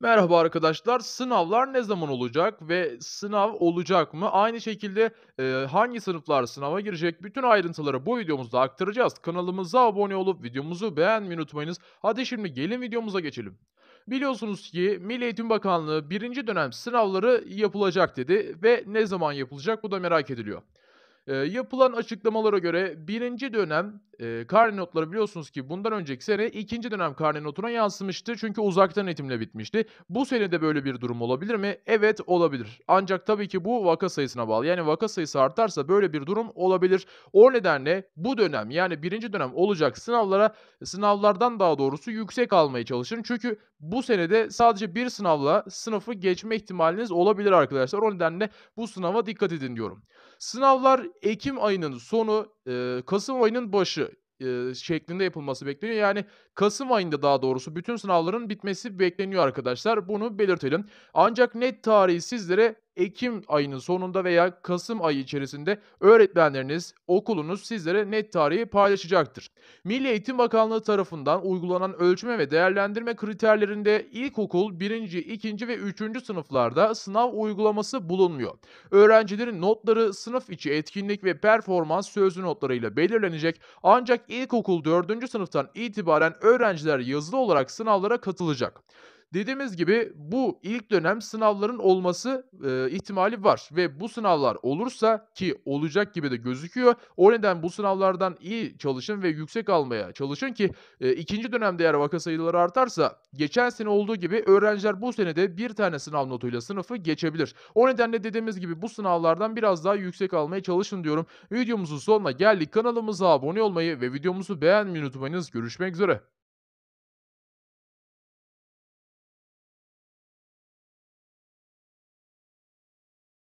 Merhaba arkadaşlar. Sınavlar ne zaman olacak ve sınav olacak mı? Aynı şekilde e, hangi sınıflar sınava girecek? Bütün ayrıntıları bu videomuzda aktaracağız. Kanalımıza abone olup videomuzu beğenmeyi unutmayınız. Hadi şimdi gelin videomuza geçelim. Biliyorsunuz ki Milli Eğitim Bakanlığı birinci dönem sınavları yapılacak dedi ve ne zaman yapılacak bu da merak ediliyor. E, yapılan açıklamalara göre birinci dönem e, karne notları biliyorsunuz ki bundan önceki sene ikinci dönem karne notuna yansımıştı. Çünkü uzaktan eğitimle bitmişti. Bu sene de böyle bir durum olabilir mi? Evet olabilir. Ancak tabii ki bu vaka sayısına bağlı. Yani vaka sayısı artarsa böyle bir durum olabilir. O nedenle bu dönem yani birinci dönem olacak sınavlara sınavlardan daha doğrusu yüksek almaya çalışın. Çünkü bu senede sadece bir sınavla sınıfı geçme ihtimaliniz olabilir arkadaşlar. O nedenle bu sınava dikkat edin diyorum. Sınavlar Ekim ayının sonu e, Kasım ayının başı e, şeklinde yapılması bekleniyor. Yani Kasım ayında daha doğrusu bütün sınavların bitmesi bekleniyor arkadaşlar. Bunu belirtelim. Ancak net tarihi sizlere Ekim ayının sonunda veya Kasım ayı içerisinde öğretmenleriniz, okulunuz sizlere net tarihi paylaşacaktır. Milli Eğitim Bakanlığı tarafından uygulanan ölçme ve değerlendirme kriterlerinde ilkokul 1. 2. ve 3. sınıflarda sınav uygulaması bulunmuyor. Öğrencilerin notları sınıf içi etkinlik ve performans sözlü notlarıyla belirlenecek ancak ilkokul 4. sınıftan itibaren öğrenciler yazılı olarak sınavlara katılacak. Dediğimiz gibi bu ilk dönem sınavların olması e, ihtimali var ve bu sınavlar olursa ki olacak gibi de gözüküyor. O neden bu sınavlardan iyi çalışın ve yüksek almaya çalışın ki e, ikinci dönemde eğer vaka sayıları artarsa geçen sene olduğu gibi öğrenciler bu senede bir tane sınav notuyla sınıfı geçebilir. O nedenle dediğimiz gibi bu sınavlardan biraz daha yüksek almaya çalışın diyorum. Videomuzun sonuna geldik. Kanalımıza abone olmayı ve videomuzu beğenmeyi unutmayınız. Görüşmek üzere.